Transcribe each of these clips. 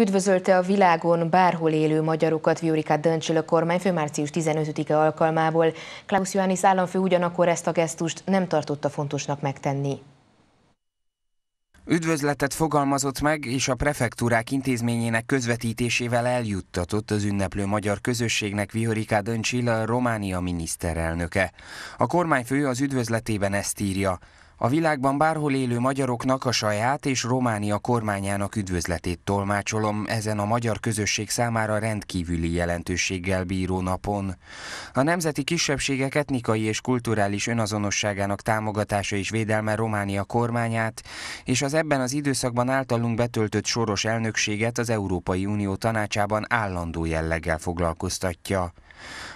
Üdvözölte a világon bárhol élő magyarokat Viorika Döncsöl a kormányfő március 15-e alkalmából. Klaus Johannis államfő ugyanakkor ezt a gesztust nem tartotta fontosnak megtenni. Üdvözletet fogalmazott meg, és a prefektúrák intézményének közvetítésével eljuttatott az ünneplő magyar közösségnek Vihorika Döncsilla, Románia miniszterelnöke. A kormányfő az üdvözletében ezt írja. A világban bárhol élő magyaroknak a saját és Románia kormányának üdvözletét tolmácsolom ezen a magyar közösség számára rendkívüli jelentőséggel bíró napon. A nemzeti kisebbségek etnikai és kulturális önazonosságának támogatása és védelme Románia kormányát, és az ebben az időszakban általunk betöltött soros elnökséget az Európai Unió tanácsában állandó jelleggel foglalkoztatja.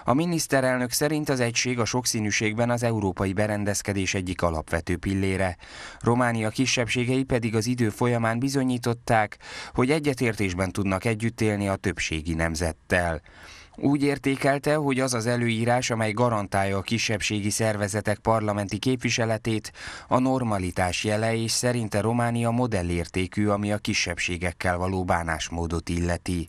A miniszterelnök szerint az egység a sokszínűségben az európai berendezkedés egyik alapvető pillére. Románia kisebbségei pedig az idő folyamán bizonyították, hogy egyetértésben tudnak együtt élni a többségi nemzettel. Úgy értékelte, hogy az az előírás, amely garantálja a kisebbségi szervezetek parlamenti képviseletét, a normalitás jele, és szerinte Románia modellértékű, ami a kisebbségekkel való bánásmódot illeti.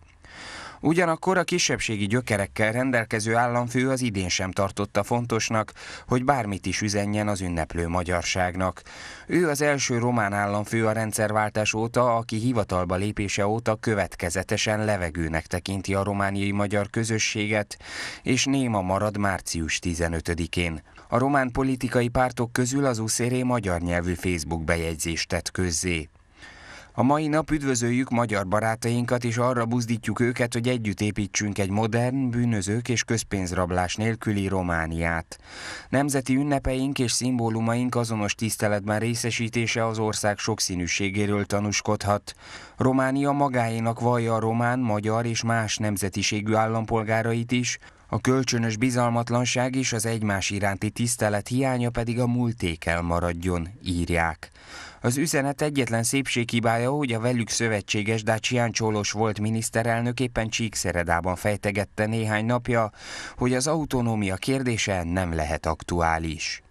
Ugyanakkor a kisebbségi gyökerekkel rendelkező államfő az idén sem tartotta fontosnak, hogy bármit is üzenjen az ünneplő magyarságnak. Ő az első román államfő a rendszerváltás óta, aki hivatalba lépése óta következetesen levegőnek tekinti a romániai magyar közösséget, és néma marad március 15-én. A román politikai pártok közül az úszéré e magyar nyelvű Facebook bejegyzést tett közzé. A mai nap üdvözöljük magyar barátainkat, és arra buzdítjuk őket, hogy együtt építsünk egy modern, bűnözők és közpénzrablás nélküli Romániát. Nemzeti ünnepeink és szimbólumaink azonos tiszteletben részesítése az ország sokszínűségéről tanúskodhat. Románia magáénak vallja a román, magyar és más nemzetiségű állampolgárait is, a kölcsönös bizalmatlanság és az egymás iránti tisztelet hiánya pedig a múltékel maradjon, írják. Az üzenet egyetlen szépséghibája, hogy a velük szövetséges Dacian Csólos volt miniszterelnök éppen Csíkszeredában fejtegette néhány napja, hogy az autonómia kérdése nem lehet aktuális.